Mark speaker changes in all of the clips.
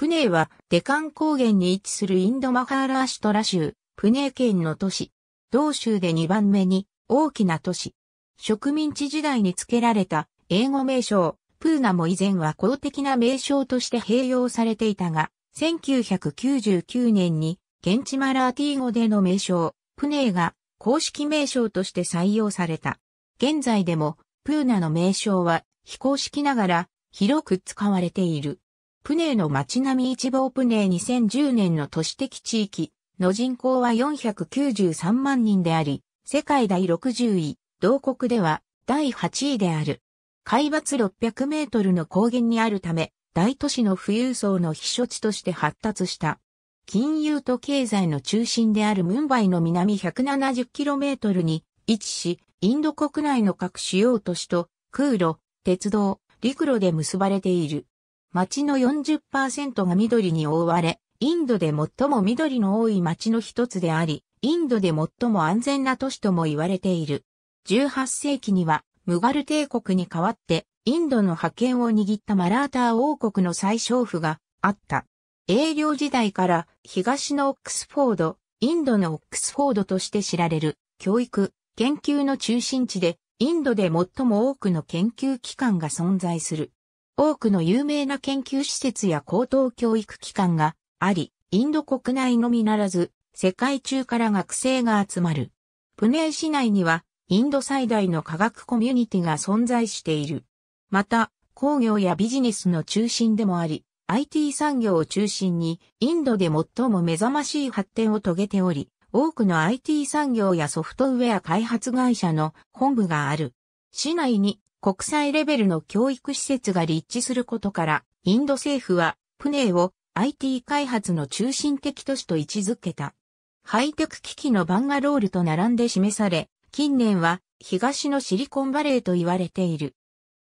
Speaker 1: プネーはデカン高原に位置するインドマハーラーシュトラ州、プネー県の都市。同州で2番目に大きな都市。植民地時代に付けられた英語名称、プーナも以前は公的な名称として併用されていたが、1999年に現地マラーティー語での名称、プネーが公式名称として採用された。現在でもプーナの名称は非公式ながら広く使われている。プネーの街並み一望プネー2010年の都市的地域の人口は493万人であり、世界第60位、同国では第8位である。海抜600メートルの高原にあるため、大都市の富裕層の避暑地として発達した。金融と経済の中心であるムンバイの南 170km に位置し、インド国内の各主要都市と空路、鉄道、陸路で結ばれている。町の40%が緑に覆われ、インドで最も緑の多い町の一つであり、インドで最も安全な都市とも言われている。18世紀には、ムガル帝国に代わって、インドの覇権を握ったマラーター王国の最小府があった。英領時代から東のオックスフォード、インドのオックスフォードとして知られる教育、研究の中心地で、インドで最も多くの研究機関が存在する。多くの有名な研究施設や高等教育機関があり、インド国内のみならず、世界中から学生が集まる。プネー市内には、インド最大の科学コミュニティが存在している。また、工業やビジネスの中心でもあり、IT 産業を中心に、インドで最も目覚ましい発展を遂げており、多くの IT 産業やソフトウェア開発会社の本部がある。市内に国際レベルの教育施設が立地することから、インド政府は、プネーを IT 開発の中心的都市と位置づけた。ハイテク機器のバンガロールと並んで示され、近年は東のシリコンバレーと言われている。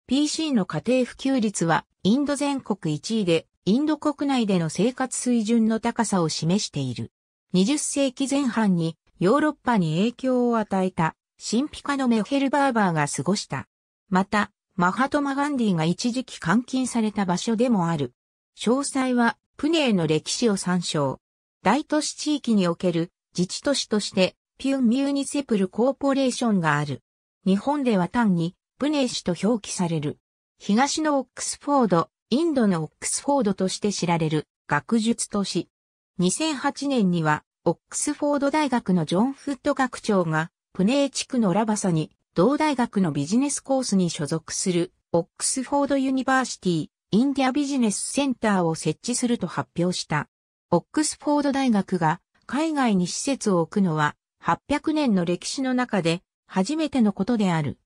Speaker 1: PC の家庭普及率はインド全国1位で、インド国内での生活水準の高さを示している。20世紀前半にヨーロッパに影響を与えた神秘家のメヘルバーバーが過ごしたまた、マハトマガンディが一時期監禁された場所でもある。詳細は、プネーの歴史を参照。大都市地域における自治都市として、ピュンミュニセプルコーポレーションがある。日本では単に、プネー市と表記される。東のオックスフォード、インドのオックスフォードとして知られる学術都市。2008年には、オックスフォード大学のジョン・フッド学長が、プネー地区のラバサに同大学のビジネスコースに所属する、オックスフォードユニバーシティ、インディアビジネスセンターを設置すると発表した。オックスフォード大学が海外に施設を置くのは800年の歴史の中で初めてのことである。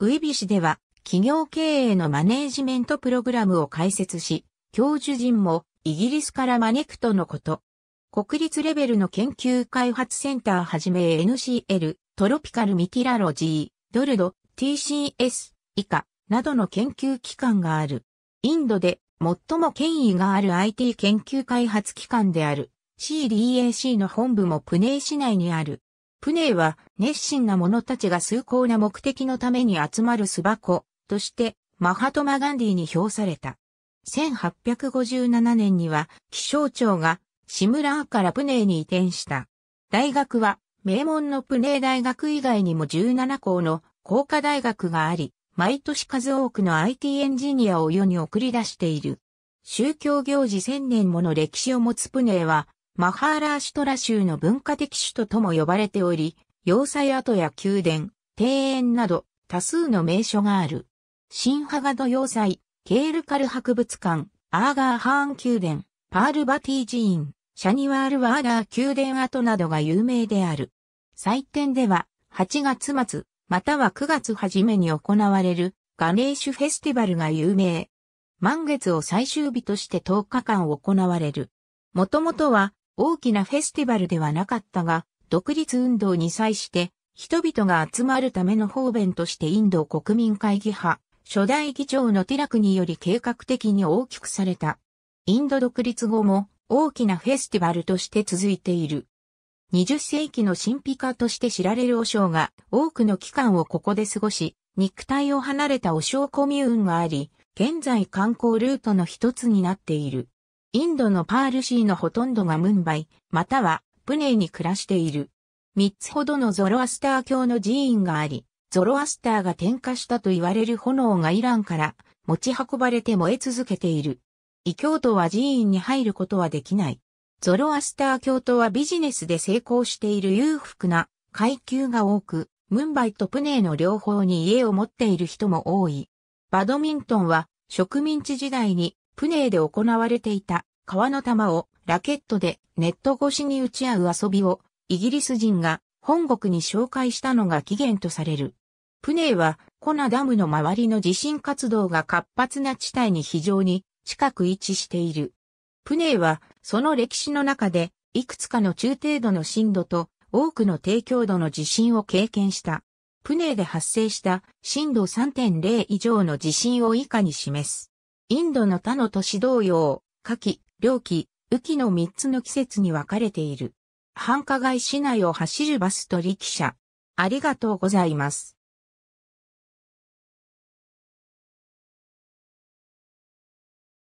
Speaker 1: ウイビシでは企業経営のマネージメントプログラムを開設し、教授陣もイギリスから招くとのこと。国立レベルの研究開発センターはじめ NCL トロピカルミティラロジードルド、TCS、以下、などの研究機関がある。インドで最も権威がある IT 研究開発機関である CDAC の本部もプネー市内にある。プネーは熱心な者たちが崇高な目的のために集まる巣箱としてマハトマガンディに評された。1857年には気象庁がシムラーからプネーに移転した。大学は名門のプネー大学以外にも17校の工科大学があり、毎年数多くの IT エンジニアを世に送り出している。宗教行事千年もの歴史を持つプネーは、マハーラーシュトラ州の文化的首都とも呼ばれており、要塞跡や宮殿、庭園など多数の名所がある。新ハガド要塞、ケールカル博物館、アーガーハーン宮殿、パールバティ寺院、シャニワールワーダー宮殿跡などが有名である。祭典では、8月末、または9月初めに行われるガネーシュフェスティバルが有名。満月を最終日として10日間行われる。もともとは大きなフェスティバルではなかったが、独立運動に際して人々が集まるための方便としてインド国民会議派、初代議長のティラクにより計画的に大きくされた。インド独立後も大きなフェスティバルとして続いている。20世紀の神秘家として知られる和尚が多くの期間をここで過ごし、肉体を離れた和尚コミューンがあり、現在観光ルートの一つになっている。インドのパールシーのほとんどがムンバイ、またはプネーに暮らしている。三つほどのゾロアスター教の寺院があり、ゾロアスターが点火したと言われる炎がイランから持ち運ばれて燃え続けている。異教徒は寺院に入ることはできない。ゾロアスター教徒はビジネスで成功している裕福な階級が多く、ムンバイとプネーの両方に家を持っている人も多い。バドミントンは植民地時代にプネーで行われていた川の玉をラケットでネット越しに打ち合う遊びをイギリス人が本国に紹介したのが起源とされる。プネーはコナダムの周りの地震活動が活発な地帯に非常に近く位置している。プネーは、その歴史の中で、いくつかの中程度の震度と、多くの低強度の地震を経験した。プネーで発生した震度3.0以上の地震を以下に示す。インドの他の都市同様、夏季、涼季、雨季の3つの季節に分かれている。繁華街市内を走るバスと力車。ありがとうございます。